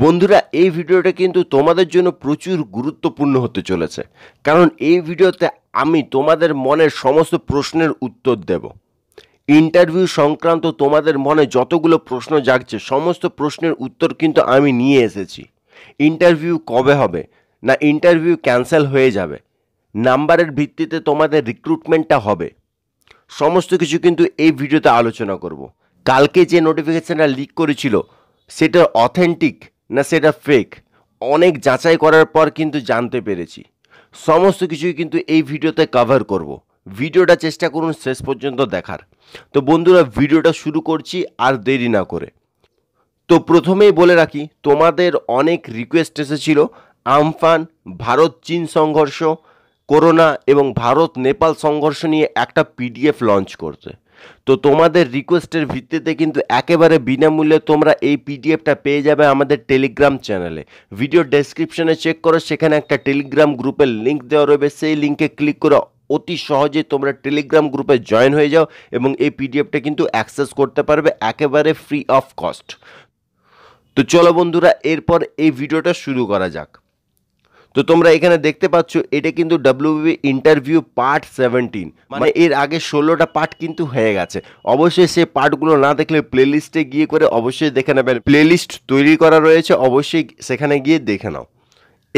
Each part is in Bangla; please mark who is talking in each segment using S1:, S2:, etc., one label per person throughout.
S1: বন্ধুরা এই ভিডিওটা কিন্তু তোমাদের জন্য প্রচুর গুরুত্বপূর্ণ হতে চলেছে কারণ এই ভিডিওতে আমি তোমাদের মনের সমস্ত প্রশ্নের উত্তর দেব ইন্টারভিউ সংক্রান্ত তোমাদের মনে যতগুলো প্রশ্ন জাগছে সমস্ত প্রশ্নের উত্তর কিন্তু আমি নিয়ে এসেছি ইন্টারভিউ কবে হবে না ইন্টারভিউ ক্যান্সেল হয়ে যাবে নাম্বারের ভিত্তিতে তোমাদের রিক্রুটমেন্টটা হবে সমস্ত কিছু কিন্তু এই ভিডিওতে আলোচনা করব কালকে যে নোটিফিকেশানটা লিক করেছিল সেটা অথেন্টিক না সেটা ফেক অনেক যাচাই করার পর কিন্তু জানতে পেরেছি সমস্ত কিছুই কিন্তু এই ভিডিওতে কভার করব। ভিডিওটা চেষ্টা করুন শেষ পর্যন্ত দেখার তো বন্ধুরা ভিডিওটা শুরু করছি আর দেরি না করে তো প্রথমেই বলে রাখি তোমাদের অনেক রিকোয়েস্ট এসেছিল আমফান ভারত চীন সংঘর্ষ করোনা এবং ভারত নেপাল সংঘর্ষ নিয়ে একটা পিডিএফ লঞ্চ করতে তো তোমাদের রিকোয়েস্টের ভিত্তিতে কিন্তু একেবারে বিনামূল্যে তোমরা এই পিডিএফটা পেয়ে যাবে আমাদের টেলিগ্রাম চ্যানেলে ভিডিও ডেসক্রিপশনে চেক করো সেখানে একটা টেলিগ্রাম গ্রুপের লিঙ্ক দেওয়া রয়েছে সেই লিঙ্কে ক্লিক করে অতি সহজে তোমরা টেলিগ্রাম গ্রুপে জয়েন হয়ে যাও এবং এই পিডিএফটা কিন্তু অ্যাক্সেস করতে পারবে একেবারে ফ্রি অফ কস্ট তো চলো বন্ধুরা এরপর এই ভিডিওটা শুরু করা যাক তো তোমরা এখানে দেখতে পাচ্ছ এটা কিন্তু ডাব্লিউবি ইন্টারভিউ পার্ট সেভেন্টিন মানে এর আগে ষোলোটা পার্ট কিন্তু হয়ে গেছে অবশ্যই সে পার্টগুলো না দেখলে প্লে লিস্টে গিয়ে করে অবশ্যই দেখে নেবেন লিস্ট তৈরি করা রয়েছে অবশ্যই সেখানে গিয়ে দেখে নাও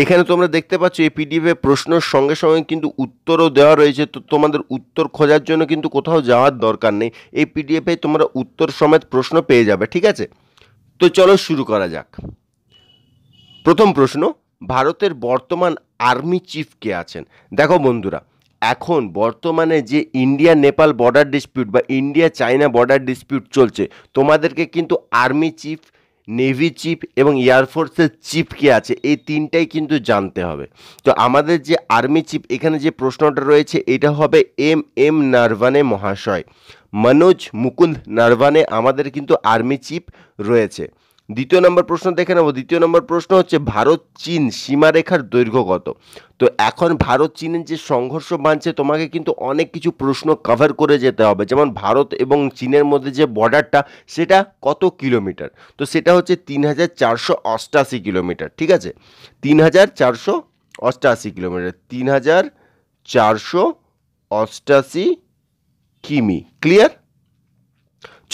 S1: এখানে তোমরা দেখতে পাচ্ছ এই পিডিএফে প্রশ্নের সঙ্গে সঙ্গে কিন্তু উত্তরও দেওয়া রয়েছে তো তোমাদের উত্তর খোঁজার জন্য কিন্তু কোথাও যাওয়ার দরকার নেই এই পিডিএফে তোমরা উত্তর সমেত প্রশ্ন পেয়ে যাবে ঠিক আছে তো চলো শুরু করা যাক প্রথম প্রশ্ন ভারতের বর্তমান আর্মি চিফ কে আছেন দেখো বন্ধুরা এখন বর্তমানে যে ইন্ডিয়া নেপাল বর্ডার ডিসপিউট বা ইন্ডিয়া চায়না বর্ডার ডিসপিউট চলছে তোমাদেরকে কিন্তু আর্মি চিফ নেভি চিফ এবং এয়ারফোর্সের চিফ কে আছে এই তিনটাই কিন্তু জানতে হবে তো আমাদের যে আর্মি চিফ এখানে যে প্রশ্নটা রয়েছে এটা হবে এম এম নারভানে মহাশয় মনোজ মুকুন্দ নারভানে আমাদের কিন্তু আর্মি চিফ রয়েছে দ্বিতীয় নম্বর প্রশ্ন দেখে নেব দ্বিতীয় নম্বর প্রশ্ন হচ্ছে ভারত চীন সীমারেখার দৈর্ঘ্য কত তো এখন ভারত চীনের যে সংঘর্ষ বাঁধছে তোমাকে কিন্তু অনেক কিছু প্রশ্ন কভার করে যেতে হবে যেমন ভারত এবং চীনের মধ্যে যে বর্ডারটা সেটা কত কিলোমিটার তো সেটা হচ্ছে তিন হাজার চারশো অষ্টাশি কিলোমিটার ঠিক আছে তিন হাজার চারশো অষ্টাশি কিলোমিটার তিন হাজার চারশো অষ্টাশি কিমি ক্লিয়ার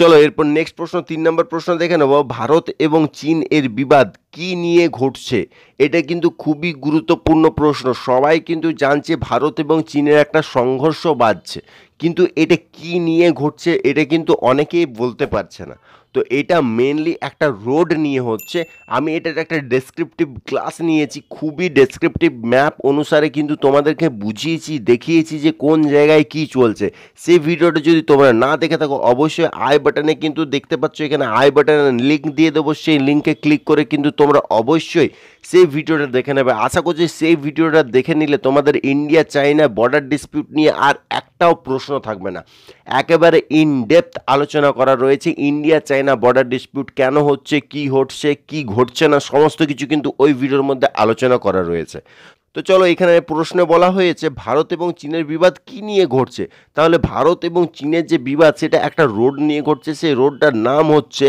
S1: চলো এরপর নেক্সট প্রশ্ন তিন নম্বর প্রশ্ন দেখে নেব ভারত এবং চীন এর বিবাদ কি নিয়ে ঘটছে এটা কিন্তু খুবই গুরুত্বপূর্ণ প্রশ্ন সবাই কিন্তু জানছে ভারত এবং চীনের একটা সংঘর্ষ বাজছে কিন্তু এটা কি নিয়ে ঘটছে এটা কিন্তু অনেকেই বলতে পারছে না তো এটা মেনলি একটা রোড নিয়ে হচ্ছে আমি এটার একটা ডেসক্রিপটিভ ক্লাস নিয়েছি খুবই ডেসক্রিপটিভ ম্যাপ অনুসারে কিন্তু তোমাদেরকে বুঝিয়েছি দেখিয়েছি যে কোন জায়গায় কি চলছে সেই ভিডিওটা যদি তোমরা না দেখে থাকো অবশ্যই আই বাটনে কিন্তু দেখতে পাচ্ছ এখানে আই বাটনে লিঙ্ক দিয়ে দেবো সেই লিঙ্কে ক্লিক করে কিন্তু তোমরা অবশ্যই সেই ভিডিওটা দেখে নেবে আশা করছি সেই ভিডিওটা দেখে নিলে তোমাদের ইন্ডিয়া চাইনা বর্ডার ডিসপিউট নিয়ে আর একটাও প্রশ্ন থাকবে না একেবারে ইন ডেপথ আলোচনা করা রয়েছে ইন্ডিয়া চাইনা না বর্ডার ডিসপিউট কেন হচ্ছে কি ঘটছে কি ঘটছে না সমস্ত কিছু কিন্তু ওই ভিডিওর মধ্যে আলোচনা করা রয়েছে তো চলো এখানে প্রশ্নে বলা হয়েছে ভারত এবং চীনের বিবাদ কি নিয়ে ঘটছে তাহলে ভারত এবং চীনের যে বিবাদ সেটা একটা রোড নিয়ে ঘটছে সেই রোডটার নাম হচ্ছে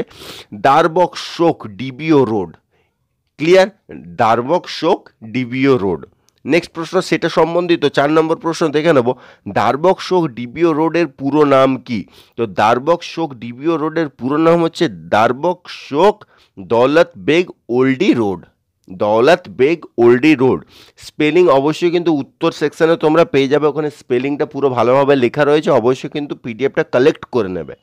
S1: দারবক শোক ডিবিও রোড ক্লিয়ার দারবক শোক ডিবিও রোড নেক্সট প্রশ্ন সেটা সম্বন্ধিত চার নম্বর প্রশ্ন দেখে নেব দারবক শোক ডিবিও রোডের পুরো নাম কি তো দারবক শোক ডিবিও রোডের পুরো নাম হচ্ছে Darbuk Shyok Daulat Beg Oldi road Daulat Beg Oldi road spelling অবশ্যই কিন্তু উত্তর সেকশানে তোমরা পেয়ে যাবে ওখানে স্পেলিংটা পুরো ভালোভাবে লেখা রয়েছে অবশ্যই কিন্তু পিডিএফটা কালেক্ট করে নেবে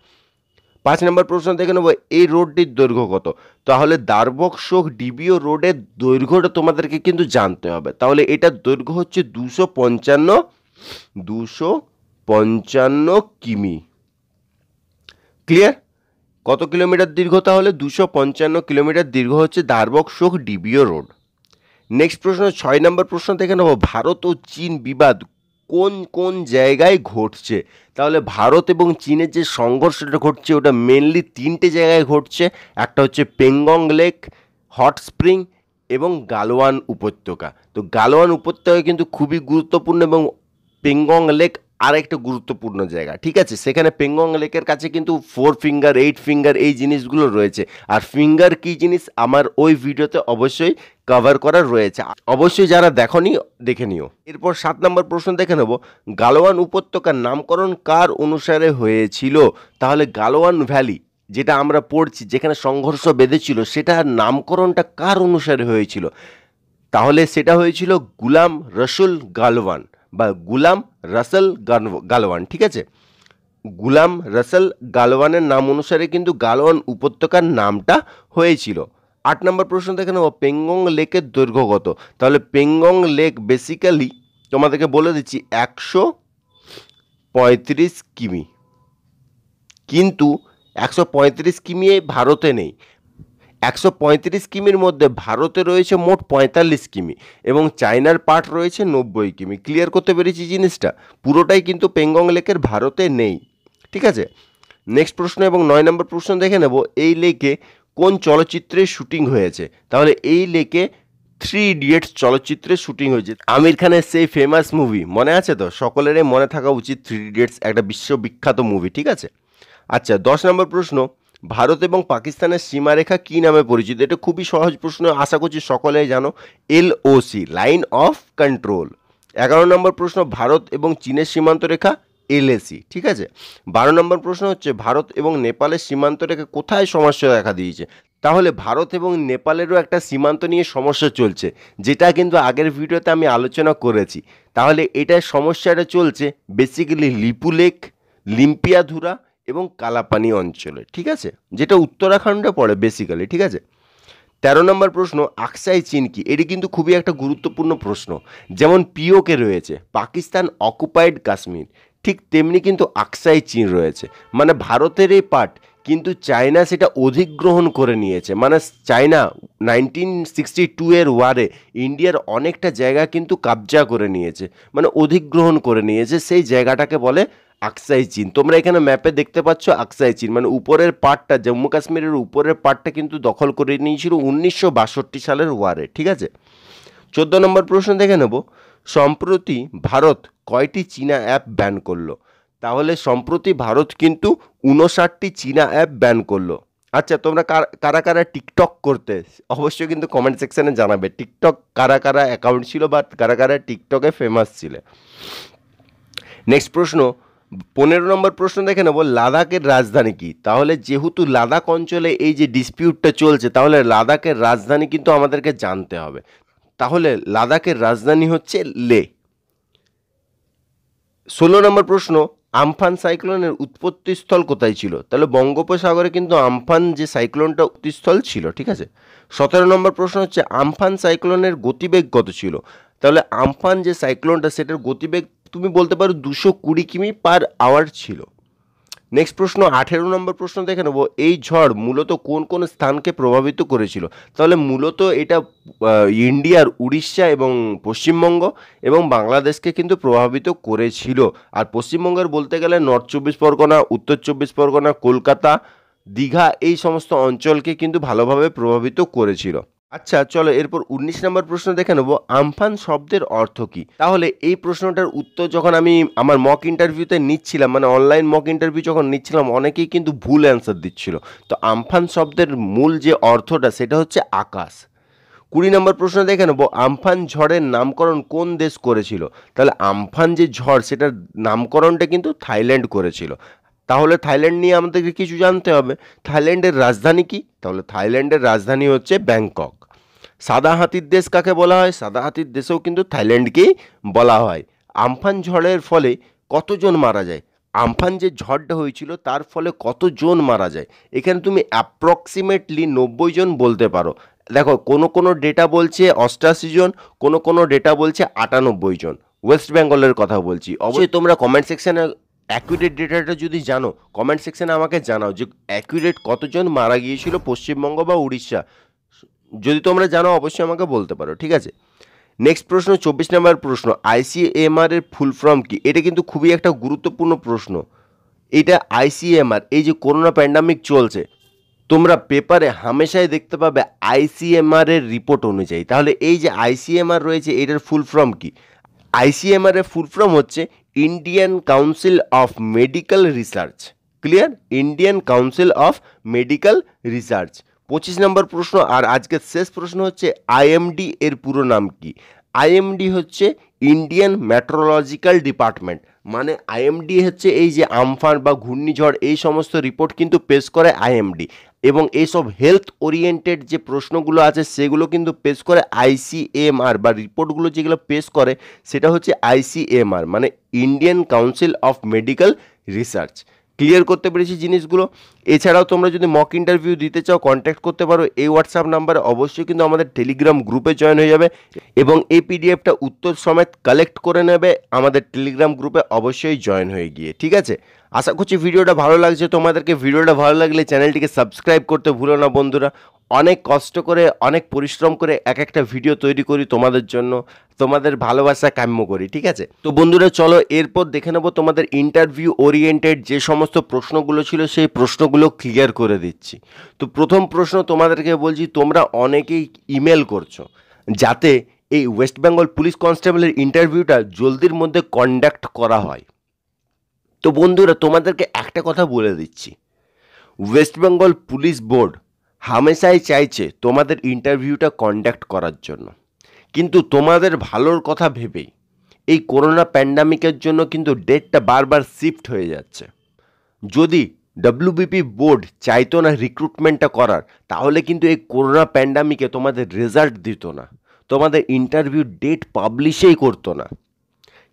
S1: পাঁচ নম্বর প্রশ্ন দেখে নেবো এই রোডটির দৈর্ঘ্য কত তাহলে দারবক শোক ডিবিও রোডের দৈর্ঘ্যটা তোমাদেরকে কিন্তু জানতে হবে তাহলে এটার দৈর্ঘ্য হচ্ছে দুশো পঞ্চান্ন দুশো পঞ্চান্ন কিমি ক্লিয়ার কত কিলোমিটার দীর্ঘ তাহলে দুশো পঞ্চান্ন কিলোমিটার দীর্ঘ হচ্ছে দারবক শোক ডিবিও রোড নেক্সট প্রশ্ন ছয় নম্বর প্রশ্ন দেখে নেবো ভারত ও চীন বিবাদ কোন কোন জায়গায় ঘটছে তাহলে ভারত এবং চীনের যে সংঘর্ষটা ঘটছে ওটা মেনলি তিনটে জায়গায় ঘটছে একটা হচ্ছে পেঙ্গং লেক হট স্প্রিং এবং গালোয়ান উপত্যকা তো গালোয়ান উপত্যকা কিন্তু খুবই গুরুত্বপূর্ণ এবং পেঙ্গং লেক আর একটা গুরুত্বপূর্ণ জায়গা ঠিক আছে সেখানে পেঙ্গং লেকের কাছে কিন্তু ফোর ফিঙ্গার এইট ফিঙ্গার এই জিনিসগুলো রয়েছে আর ফিঙ্গার কী জিনিস আমার ওই ভিডিওতে অবশ্যই কভার করা রয়েছে অবশ্যই যারা দেখনি দেখে নিও এরপর সাত নম্বর প্রশ্ন দেখে নেব গালোয়ান উপত্যকার নামকরণ কার অনুসারে হয়েছিল তাহলে গালোয়ান ভ্যালি যেটা আমরা পড়ছি যেখানে সংঘর্ষ বেঁধেছিল সেটার নামকরণটা কার অনুসারে হয়েছিল তাহলে সেটা হয়েছিল গুলাম রসুল গালওয়ান বা গুলাম রাসেল গালওয়ান ঠিক আছে গুলাম রাসেল গালওয়ানের নাম অনুসারে কিন্তু গালওয়ান উপত্যকার নামটা হয়েছিল আট নম্বর প্রশ্ন দেখে নেবো পেঙ্গং লেকের দৈর্ঘ্য কত তাহলে পেঙ্গং লেক বেসিক্যালি তোমাদেরকে বলে দিচ্ছি একশো পঁয়ত্রিশ কিমি কিন্তু একশো পঁয়ত্রিশ কিমি ভারতে নেই একশো পঁয়ত্রিশ কিমির মধ্যে ভারতে রয়েছে মোট পঁয়তাল্লিশ কিমি এবং চায়নার পার্ট রয়েছে নব্বই কিমি ক্লিয়ার করতে পেরেছি জিনিসটা পুরোটাই কিন্তু পেঙ্গং লেকের ভারতে নেই ঠিক আছে নেক্সট প্রশ্ন এবং নয় নম্বর প্রশ্ন দেখে নেব এই লেকে কোন চলচ্চিত্রে শুটিং হয়েছে তাহলে এই লেকে থ্রি ইডিয়েটস চলচ্চিত্রে শুটিং হয়েছে আমির খানের সেই ফেমাস মুভি মনে আছে তো সকলেরই মনে থাকা উচিত থ্রি ইডিয়েটস একটা বিশ্ববিখ্যাত মুভি ঠিক আছে আচ্ছা দশ নম্বর প্রশ্ন ভারত এবং পাকিস্তানের সীমারেখা কী নামে পরিচিত এটা খুবই সহজ প্রশ্ন আশা করছি সকলেই জানো এলওসি লাইন অফ কন্ট্রোল এগারো নম্বর প্রশ্ন ভারত এবং চীনের সীমান্ত রেখা এলএসি ঠিক আছে বারো নম্বর প্রশ্ন হচ্ছে ভারত এবং নেপালের সীমান্তটাকে কোথায় সমস্যা দেখা দিয়েছে তাহলে ভারত এবং নেপালেরও একটা সীমান্ত নিয়ে সমস্যা চলছে যেটা কিন্তু আগের ভিডিওতে আমি আলোচনা করেছি তাহলে এটা সমস্যাটা চলছে বেসিক্যালি লিপু লেক লিম্পিয়াধুরা এবং কালাপানি অঞ্চলে ঠিক আছে যেটা উত্তরাখণ্ডে পড়ে বেসিক্যালি ঠিক আছে তেরো নম্বর প্রশ্ন আকসাই চীন কি এটি কিন্তু খুবই একটা গুরুত্বপূর্ণ প্রশ্ন যেমন পিওকে রয়েছে পাকিস্তান অকুপাইড কাশ্মীর ঠিক তেমনি কিন্তু আকসাই চীন রয়েছে মানে ভারতের এই পার্ট কিন্তু চায়না সেটা অধিগ্রহণ করে নিয়েছে মানে চায়না নাইনটিন সিক্সটি টু এর ওয়ারে ইন্ডিয়ার অনেকটা জায়গা কিন্তু কাবজা করে নিয়েছে মানে অধিগ্রহণ করে নিয়েছে সেই জায়গাটাকে বলে আকসাই চীন তোমরা এখানে ম্যাপে দেখতে পাচ্ছ আকসাই চীন মানে উপরের পার্টটা জম্মু কাশ্মীরের উপরের পার্টটা কিন্তু দখল করে নিয়েছিল উনিশশো সালের ওয়ারে ঠিক আছে চোদ্দ নম্বর প্রশ্ন দেখে নেবো সম্প্রতি ভারত কয়টি চীনা অ্যাপ ব্যান করলো তাহলে সম্প্রতি ভারত কিন্তু উনষাটটি চীনা অ্যাপ ব্যান করলো আচ্ছা তোমরা কারা কারা টিকটক করতে অবশ্যই কিন্তু কমেন্ট সেকশানে জানাবে টিকটক কারা কারা অ্যাকাউন্ট ছিল বা কারা কারা টিকটকে ফেমাস ছিল নেক্সট প্রশ্ন পনেরো নম্বর প্রশ্ন দেখে নেবো লাদাখের রাজধানী কি তাহলে যেহেতু লাদাখ অঞ্চলে এই যে ডিসপিউটটা চলছে তাহলে লাদাখের রাজধানী কিন্তু আমাদেরকে জানতে হবে তাহলে লাদাখের রাজধানী হচ্ছে লে ষোলো নম্বর প্রশ্ন আমফান সাইক্লোনের উৎপত্তিস্থল কোথায় ছিল তাহলে বঙ্গোপসাগরে কিন্তু আমফান যে সাইক্লোনটা উৎপত্তিস্থল ছিল ঠিক আছে সতেরো নম্বর প্রশ্ন হচ্ছে আমফান সাইক্লোনের গতিবেগ কত ছিল তাহলে আমফান যে সাইক্লোনটা সেটার গতিবেগ তুমি বলতে পারো দুশো কুড়ি কিমি পার আওয়ার ছিল নেক্সট প্রশ্ন আঠেরো নম্বর প্রশ্ন দেখে নেবো এই ঝড় মূলত কোন কোন স্থানকে প্রভাবিত করেছিল তাহলে মূলত এটা ইন্ডিয়ার উড়িষ্যা এবং পশ্চিমবঙ্গ এবং বাংলাদেশকে কিন্তু প্রভাবিত করেছিল আর পশ্চিমবঙ্গের বলতে গেলে নর্থ চব্বিশ পরগনা উত্তর চব্বিশ পরগনা কলকাতা দীঘা এই সমস্ত অঞ্চলকে কিন্তু ভালোভাবে প্রভাবিত করেছিল আচ্ছা চলো এরপর ১৯ নম্বর প্রশ্ন দেখে নেবো আমফান শব্দের অর্থ কি তাহলে এই প্রশ্নটার উত্তর যখন আমি আমার মক ইন্টারভিউতে নিচ্ছিলাম মানে অনলাইন মক ইন্টারভিউ যখন নিচ্ছিলাম অনেকেই কিন্তু ভুল অ্যান্সার দিচ্ছিল তো আমফান শব্দের মূল যে অর্থটা সেটা হচ্ছে আকাশ কুড়ি নম্বর প্রশ্ন দেখে নেবো আমফান ঝড়ের নামকরণ কোন দেশ করেছিল তাহলে আমফান যে ঝড় সেটার নামকরণটা কিন্তু থাইল্যান্ড করেছিল তাহলে থাইল্যান্ড নিয়ে আমাদেরকে কিছু জানতে হবে থাইল্যান্ডের রাজধানী কি তাহলে থাইল্যান্ডের রাজধানী হচ্ছে ব্যাংকক সাদা হাতির দেশ কাকে বলা হয় সাদা হাতির দেশেও কিন্তু থাইল্যান্ডকেই বলা হয় আমফান ঝড়ের ফলে কতজন মারা যায় আমফান যে ঝড়টা হয়েছিল তার ফলে কতজন মারা যায় এখানে তুমি অ্যাপ্রক্সিমেটলি নব্বই জন বলতে পারো দেখো কোনো কোনো ডেটা বলছে অষ্টাশি জন কোনো কোনো ডেটা বলছে আটানব্বই জন ওয়েস্ট বেঙ্গলের কথা বলছি অবশ্যই তোমরা কমেন্ট সেকশানে অ্যাকুরেট ডেটাটা যদি জানো কমেন্ট সেকশানে আমাকে জানাও যে অ্যাকুরেট কতজন মারা গিয়েছিল পশ্চিমবঙ্গ বা উড়িষ্যা যদি তোমরা জানো অবশ্যই আমাকে বলতে পারো ঠিক আছে নেক্সট প্রশ্ন চব্বিশ নম্বর প্রশ্ন আইসিএমআর এর ফুল ফর্ম কি এটা কিন্তু খুবই একটা গুরুত্বপূর্ণ প্রশ্ন এটা আইসিএমআর এই যে করোনা প্যান্ডামিক চলছে তোমরা পেপারে হামেশাই দেখতে পাবে আইসিএমআর এর রিপোর্ট অনুযায়ী তাহলে এই যে আইসিএমআর রয়েছে এটার ফুল ফর্ম কি আইসিএমআর এর ফুল ফর্ম হচ্ছে Indian Council of Medical Research clear Indian Council of Medical Research পঁচিশ নম্বর প্রশ্ন আর আজকের শেষ প্রশ্ন হচ্ছে আইএমডি এর পুরো নাম কি আইএমডি হচ্ছে ইন্ডিয়ান মেট্রোলজিক্যাল ডিপার্টমেন্ট মানে আইএমডি হচ্ছে এই যে আমফান বা ঘূর্ণিঝড় এই সমস্ত রিপোর্ট কিন্তু পেশ করে আইএমডি এবং এইসব হেলথ ওরিয়েন্টেড যে প্রশ্নগুলো আছে সেগুলো কিন্তু পেশ করে আইসিএমআর বা রিপোর্টগুলো যেগুলো পেশ করে সেটা হচ্ছে আইসিএমআর মানে Indian Council of Medical Research clear করতে পেরেছি জিনিসগুলো এছাড়াও তোমরা যদি মক ইন্টারভিউ দিতে চাও কন্ট্যাক্ট করতে পারো এই হোয়াটসঅ্যাপ নাম্বারে অবশ্যই কিন্তু আমাদের টেলিগ্রাম গ্রুপে জয়েন হয়ে যাবে এবং এই পিডিএফটা উত্তর সমেত কালেক্ট করে নেবে আমাদের টেলিগ্রাম গ্রুপে অবশ্যই জয়েন হয়ে গিয়ে ঠিক আছে আশা করছি ভিডিওটা ভালো লাগছে তোমাদেরকে ভিডিওটা ভালো লাগলে চ্যানেলটিকে সাবস্ক্রাইব করতে ভুলো না বন্ধুরা অনেক কষ্ট করে অনেক পরিশ্রম করে এক একটা ভিডিও তৈরি করি তোমাদের জন্য তোমাদের ভালোবাসা কাম্য করি ঠিক আছে তো বন্ধুরা চলো এরপর দেখে নেবো তোমাদের ইন্টারভিউ ওরিয়েন্টেড যে সমস্ত প্রশ্নগুলো ছিল সেই প্রশ্নগুলো ক্লিয়ার করে দিচ্ছি তো প্রথম প্রশ্ন তোমাদেরকে বলছি তোমরা অনেকেই ইমেল করছো যাতে এই ওয়েস্ট বেঙ্গল পুলিশ কনস্টেবলের ইন্টারভিউটা জলদির মধ্যে কন্ডাক্ট করা হয় তো বন্ধুরা তোমাদেরকে একটা কথা বলে দিচ্ছি ওয়েস্ট বেঙ্গল পুলিশ বোর্ড হামেশাই চাইছে তোমাদের ইন্টারভিউটা কন্ডাক্ট করার জন্য কিন্তু তোমাদের ভালোর কথা ভেবেই এই করোনা প্যান্ডামিকের জন্য কিন্তু ডেটটা বারবার শিফট হয়ে যাচ্ছে যদি ডব্লিউবিপি বোর্ড চাইতো না রিক্রুটমেন্টটা করার তাহলে কিন্তু এই করোনা প্যান্ডামিকে তোমাদের রেজাল্ট দিত না তোমাদের ইন্টারভিউ ডেট পাবলিশেই করতো না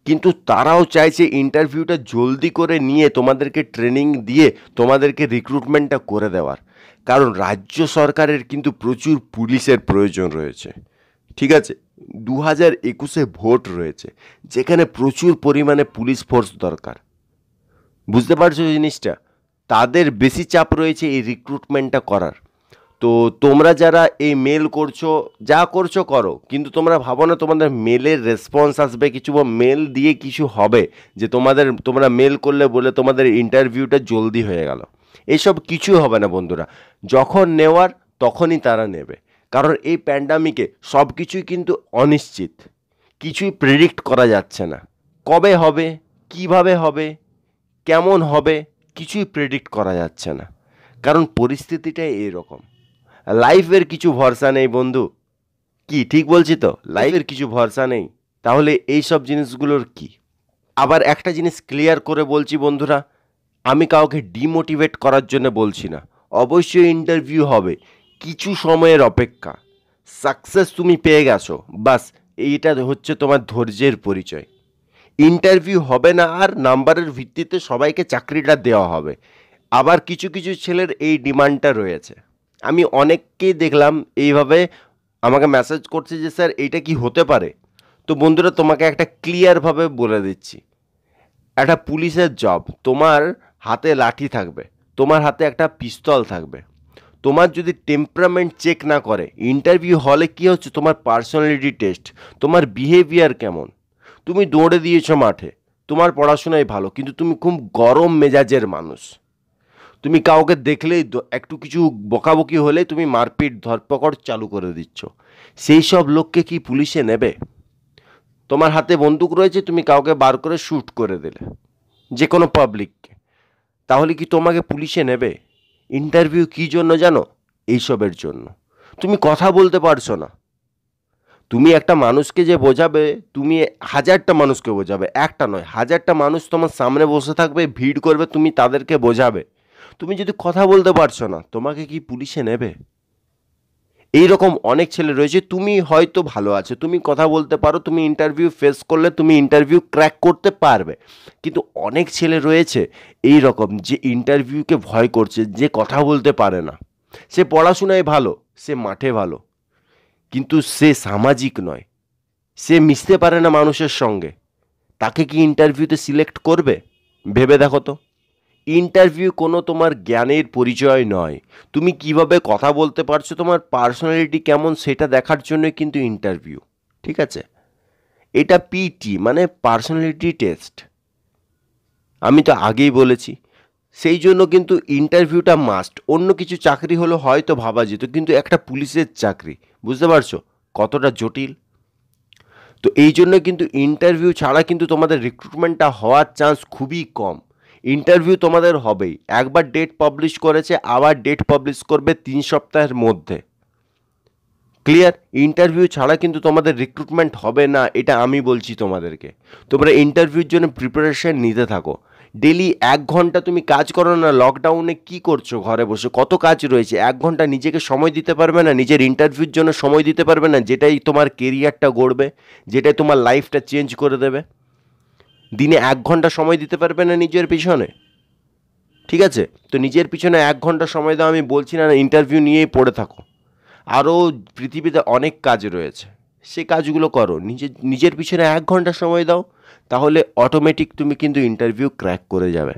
S1: কিন্তু তারাও চাইছে ইন্টারভিউটা জলদি করে নিয়ে তোমাদেরকে ট্রেনিং দিয়ে তোমাদেরকে রিক্রুটমেন্টটা করে দেওয়ার কারণ রাজ্য সরকারের কিন্তু প্রচুর পুলিশের প্রয়োজন রয়েছে ঠিক আছে দু হাজার একুশে ভোট রয়েছে যেখানে প্রচুর পরিমাণে পুলিশ ফোর্স দরকার বুঝতে পারছো জিনিসটা তাদের বেশি চাপ রয়েছে এই রিক্রুটমেন্টটা করার তো তোমরা যারা এই মেল করছো যা করছো করো কিন্তু তোমরা ভাবো না তোমাদের মেলের রেসপন্স আসবে কিছু বা মেল দিয়ে কিছু হবে যে তোমাদের তোমরা মেল করলে বলে তোমাদের ইন্টারভিউটা জলদি হয়ে গেল এসব কিছু হবে না বন্ধুরা যখন নেওয়ার তখনই তারা নেবে কারণ এই প্যান্ডামিকে সব কিছুই কিন্তু অনিশ্চিত কিছুই প্রেডিক্ট করা যাচ্ছে না কবে হবে কিভাবে হবে কেমন হবে কিছুই প্রেডিক্ট করা যাচ্ছে না কারণ পরিস্থিতিটাই এরকম লাইফের কিছু ভরসা নেই বন্ধু কি ঠিক বলছি তো লাইফের কিছু ভরসা নেই তাহলে এই সব জিনিসগুলোর কি আবার একটা জিনিস ক্লিয়ার করে বলছি বন্ধুরা আমি কাউকে ডিমোটিভেট করার জন্য বলছি না অবশ্যই ইন্টারভিউ হবে কিছু সময়ের অপেক্ষা সাকসেস তুমি পেয়ে গেছো বাস এইটা হচ্ছে তোমার ধৈর্যের পরিচয় ইন্টারভিউ হবে না আর নাম্বারের ভিত্তিতে সবাইকে চাকরিটা দেওয়া হবে আবার কিছু কিছু ছেলের এই ডিমান্ডটা রয়েছে আমি অনেককেই দেখলাম এইভাবে আমাকে মেসেজ করছে যে স্যার এইটা কি হতে পারে তো বন্ধুরা তোমাকে একটা ক্লিয়ারভাবে বলে দিচ্ছি একটা পুলিশের জব তোমার হাতে লাঠি থাকবে তোমার হাতে একটা পিস্তল থাকবে তোমার যদি টেম্পারামেন্ট চেক না করে ইন্টারভিউ হলে কী হচ্ছে তোমার পার্সোনালিটি টেস্ট তোমার বিহেভিয়ার কেমন তুমি দৌড়ে দিয়েছো মাঠে তোমার পড়াশোনায় ভালো কিন্তু তুমি খুব গরম মেজাজের মানুষ তুমি কাউকে দেখলেই একটু কিছু বকাবকি হলে তুমি মারপিট ধরপকড় চালু করে দিচ্ছ সেই সব লোককে কি পুলিশে নেবে তোমার হাতে বন্দুক রয়েছে তুমি কাউকে বার করে শ্যুট করে দিলে যে কোনো পাবলিককে তাহলে কি তোমাকে পুলিশে নেবে ইন্টারভিউ কী জন্য জানো এইসবের জন্য তুমি কথা বলতে পারছো না তুমি একটা মানুষকে যে বোঝাবে তুমি হাজারটা মানুষকে বোঝাবে একটা নয় হাজারটা মানুষ তোমার সামনে বসে থাকবে ভিড় করবে তুমি তাদেরকে বোঝাবে তুমি যদি কথা বলতে পারছো না তোমাকে কি পুলিশে নেবে এই রকম অনেক ছেলে রয়েছে তুমি হয়তো ভালো আছো তুমি কথা বলতে পারো তুমি ইন্টারভিউ ফেস করলে তুমি ইন্টারভিউ ক্র্যাক করতে পারবে কিন্তু অনেক ছেলে রয়েছে এই রকম যে ইন্টারভিউকে ভয় করছে যে কথা বলতে পারে না সে পড়াশোনায় ভালো সে মাঠে ভালো কিন্তু সে সামাজিক নয় সে মিশতে পারে না মানুষের সঙ্গে তাকে কি ইন্টারভিউতে সিলেক্ট করবে ভেবে দেখো তো ইন্টারভিউ কোনো তোমার জ্ঞানের পরিচয় নয় তুমি কিভাবে কথা বলতে পারছো তোমার পার্সোনালিটি কেমন সেটা দেখার জন্য কিন্তু ইন্টারভিউ ঠিক আছে এটা পিটি মানে পার্সোনালিটি টেস্ট আমি তো আগেই বলেছি সেই জন্য কিন্তু ইন্টারভিউটা মাস্ট অন্য কিছু চাকরি হলো হয়তো ভাবা যেত কিন্তু একটা পুলিশের চাকরি বুঝতে পারছো কতটা জটিল তো এই জন্য কিন্তু ইন্টারভিউ ছাড়া কিন্তু তোমাদের রিক্রুটমেন্টটা হওয়ার চান্স খুবই কম ইন্টারভিউ তোমাদের হবেই একবার ডেট পাবলিশ করেছে আবার ডেট পাবলিশ করবে তিন সপ্তাহের মধ্যে ক্লিয়ার ইন্টারভিউ ছাড়া কিন্তু তোমাদের রিক্রুটমেন্ট হবে না এটা আমি বলছি তোমাদেরকে তোমরা ইন্টারভিউর জন্য প্রিপারেশান নিতে থাকো ডেলি এক ঘন্টা তুমি কাজ করো না লকডাউনে কি করছো ঘরে বসে কত কাজ রয়েছে এক ঘন্টা নিজেকে সময় দিতে পারবে না নিজের ইন্টারভিউর জন্য সময় দিতে পারবে না যেটাই তোমার কেরিয়ারটা গড়বে যেটাই তোমার লাইফটা চেঞ্জ করে দেবে দিনে এক ঘন্টা সময় দিতে পারবে না নিজের পিছনে ঠিক আছে তো নিজের পিছনে এক ঘন্টা সময় দাও আমি বলছি না ইন্টারভিউ নিয়েই পড়ে থাকো আরও পৃথিবীতে অনেক কাজ রয়েছে সে কাজগুলো করো নিজের নিজের পিছনে এক ঘন্টা সময় দাও তাহলে অটোমেটিক তুমি কিন্তু ইন্টারভিউ ক্র্যাক করে যাবে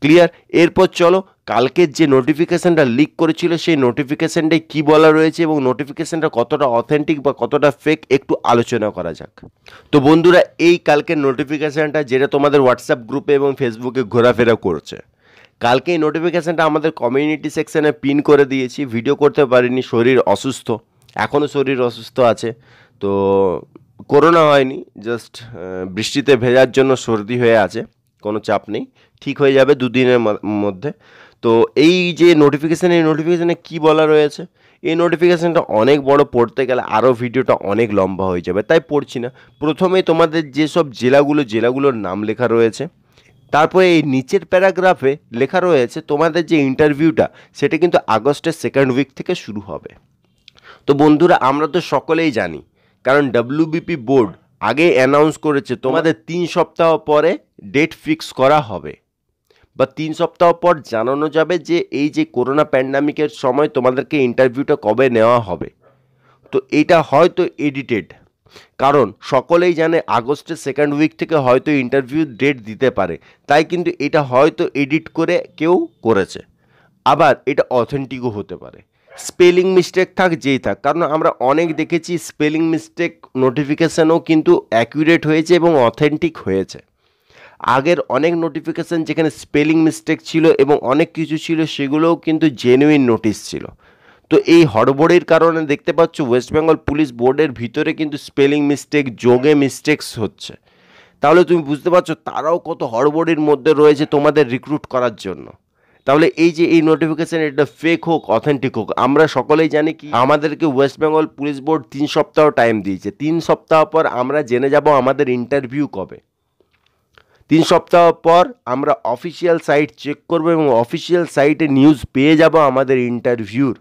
S1: ক্লিয়ার এরপর চলো কালকের যে নোটিফিকেশানটা লিক করেছিল সেই নোটিফিকেশানটায় কী বলা রয়েছে এবং নোটিফিকেশানটা কতটা অথেন্টিক বা কতটা ফেক একটু আলোচনা করা যাক তো বন্ধুরা এই কালকের নোটিফিকেশানটা যেটা তোমাদের হোয়াটসঅ্যাপ গ্রুপে এবং ফেসবুকে ঘোরাফেরা করছে কালকে এই নোটিফিকেশানটা আমাদের কমিউনিটি সেকশানে পিন করে দিয়েছি ভিডিও করতে পারিনি শরীর অসুস্থ এখনও শরীর অসুস্থ আছে তো করোনা হয়নি জাস্ট বৃষ্টিতে ভেজার জন্য সর্দি হয়ে আছে কোনো চাপ নেই ঠিক হয়ে যাবে দুদিনের মধ্যে তো এই যে নোটিফিকেশান এই নোটিফিকেশানে কী বলা রয়েছে এই নোটিফিকেশানটা অনেক বড় পড়তে গেলে আরও ভিডিওটা অনেক লম্বা হয়ে যাবে তাই পড়ছি না প্রথমে তোমাদের যেসব জেলাগুলো জেলাগুলোর নাম লেখা রয়েছে তারপরে এই নিচের প্যারাগ্রাফে লেখা রয়েছে তোমাদের যে ইন্টারভিউটা সেটা কিন্তু আগস্টের সেকেন্ড উইক থেকে শুরু হবে তো বন্ধুরা আমরা তো সকলেই জানি কারণ ডাব্লিউবিপি বোর্ড আগে অ্যানাউন্স করেছে তোমাদের তিন সপ্তাহ পরে ডেট ফিক্স করা হবে বা তিন সপ্তাহ পর জানানো যাবে যে এই যে করোনা প্যান্ডামিকের সময় তোমাদেরকে ইন্টারভিউটা কবে নেওয়া হবে তো এটা হয়তো এডিটেড কারণ সকলেই জানে আগস্টের সেকেন্ড উইক থেকে হয়তো ইন্টারভিউ ডেট দিতে পারে তাই কিন্তু এটা হয়তো এডিট করে কেউ করেছে আবার এটা অথেন্টিকও হতে পারে স্পেলিং মিস্টেক থাক যেই থাক কারণ আমরা অনেক দেখেছি স্পেলিং মিস্টেক নোটিফিকেশানও কিন্তু অ্যাকিউরেট হয়েছে এবং অথেন্টিক হয়েছে আগের অনেক নোটিফিকেশান যেখানে স্পেলিং মিস্টেক ছিল এবং অনেক কিছু ছিল সেগুলোও কিন্তু জেনুইন নোটিশ ছিল তো এই হড়বড়ির কারণে দেখতে পাচ্ছ ওয়েস্ট বেঙ্গল পুলিশ বোর্ডের ভিতরে কিন্তু স্পেলিং মিস্টেক যোগে মিস্টেকস হচ্ছে তাহলে তুমি বুঝতে পারছো তারাও কত হড়বড়ির মধ্যে রয়েছে তোমাদের রিক্রুট করার জন্য তাহলে এই যে এই নোটিফিকেশান এটা ফেক হোক অথেন্টিক হোক আমরা সকলেই জানি কি আমাদেরকে ওয়েস্ট বেঙ্গল পুলিশ বোর্ড তিন সপ্তাহ টাইম দিয়েছে তিন সপ্তাহ পর আমরা জেনে যাব আমাদের ইন্টারভিউ কবে তিন সপ্তাহ পর আমরা অফিসিয়াল সাইট চেক করব এবং অফিসিয়াল সাইটে নিউজ পেয়ে যাব আমাদের ইন্টারভিউর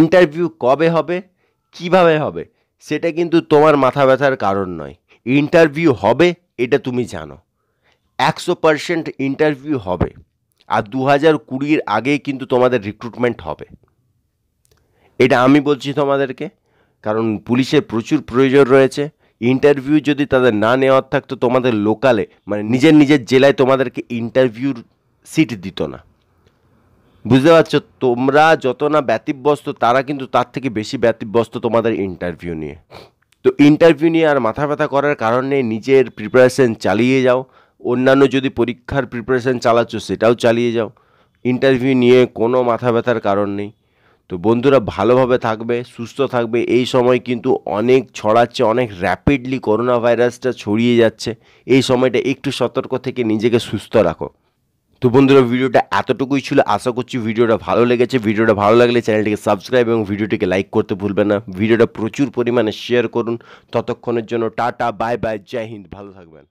S1: ইন্টারভিউ কবে হবে কিভাবে হবে সেটা কিন্তু তোমার মাথা ব্যথার কারণ নয় ইন্টারভিউ হবে এটা তুমি জানো একশো পারসেন্ট ইন্টারভিউ হবে আর দু হাজার কুড়ির আগে কিন্তু তোমাদের রিক্রুটমেন্ট হবে এটা আমি বলছি তোমাদেরকে কারণ পুলিশের প্রচুর প্রয়োজন রয়েছে ইন্টারভিউ যদি তাদের না নেওয়ার থাকতো তোমাদের লোকালে মানে নিজের নিজের জেলায় তোমাদেরকে ইন্টারভিউর সিট দিত না বুঝতে পারছো তোমরা যত না ব্যতিব্যস্ত তারা কিন্তু তার থেকে বেশি ব্যতিব্যস্ত তোমাদের ইন্টারভিউ নিয়ে তো ইন্টারভিউ নিয়ে আর মাথা ব্যথা করার কারণে নিজের প্রিপারেশন চালিয়ে যাও অন্যান্য যদি পরীক্ষার প্রিপারেশন চালাচ্ছ সেটাও চালিয়ে যাও ইন্টারভিউ নিয়ে কোনো মাথা ব্যথার কারণ নেই তো বন্ধুরা ভালোভাবে থাকবে সুস্থ থাকবে এই সময় কিন্তু অনেক ছড়াচ্ছে অনেক র্যাপিডলি করোনা ভাইরাসটা ছড়িয়ে যাচ্ছে এই সময়টা একটু সতর্ক থেকে নিজেকে সুস্থ রাখো তো বন্ধুরা ভিডিওটা এতটুকুই ছিল আশা করছি ভিডিওটা ভালো লেগেছে ভিডিওটা ভালো লাগলে চ্যানেলটিকে সাবস্ক্রাইব এবং ভিডিওটিকে লাইক করতে ভুলবেন না ভিডিওটা প্রচুর পরিমাণে শেয়ার করুন ততক্ষণের জন্য টাটা বাই বাই জয় হিন্দ ভালো থাকবেন